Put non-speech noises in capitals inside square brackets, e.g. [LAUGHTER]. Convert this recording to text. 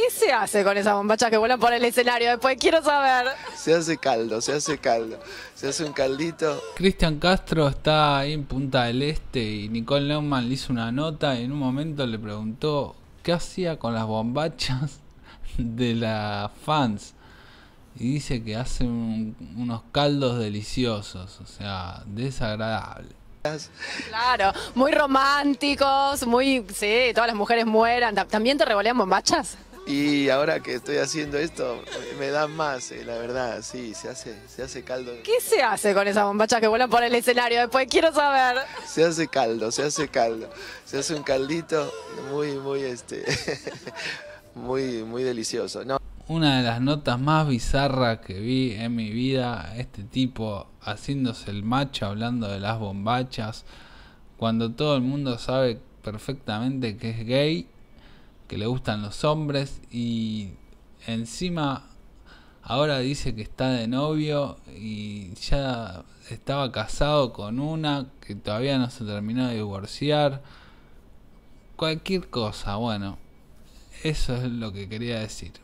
¿Qué se hace con esas bombachas que vuelan por el escenario? Después quiero saber. Se hace caldo, se hace caldo. Se hace un caldito. Cristian Castro está ahí en Punta del Este y Nicole Neumann le hizo una nota y en un momento le preguntó qué hacía con las bombachas [LAUGHS] de las fans. Y dice que hacen unos caldos deliciosos, o sea, desagradable. Claro, muy románticos, muy. Sí, todas las mujeres mueran. ¿También te revolean bombachas? Y ahora que estoy haciendo esto, me da más, eh, la verdad, sí, se hace, se hace caldo. ¿Qué se hace con esas bombachas que vuelan por el escenario? Después quiero saber. Se hace caldo, se hace caldo. Se hace un caldito muy, muy, este, [LAUGHS] muy, muy delicioso. No. Una de las notas más bizarras que vi en mi vida, este tipo haciéndose el macho hablando de las bombachas, cuando todo el mundo sabe perfectamente que es gay que le gustan los hombres y encima ahora dice que está de novio y ya estaba casado con una que todavía no se terminó de divorciar. Cualquier cosa, bueno, eso es lo que quería decir.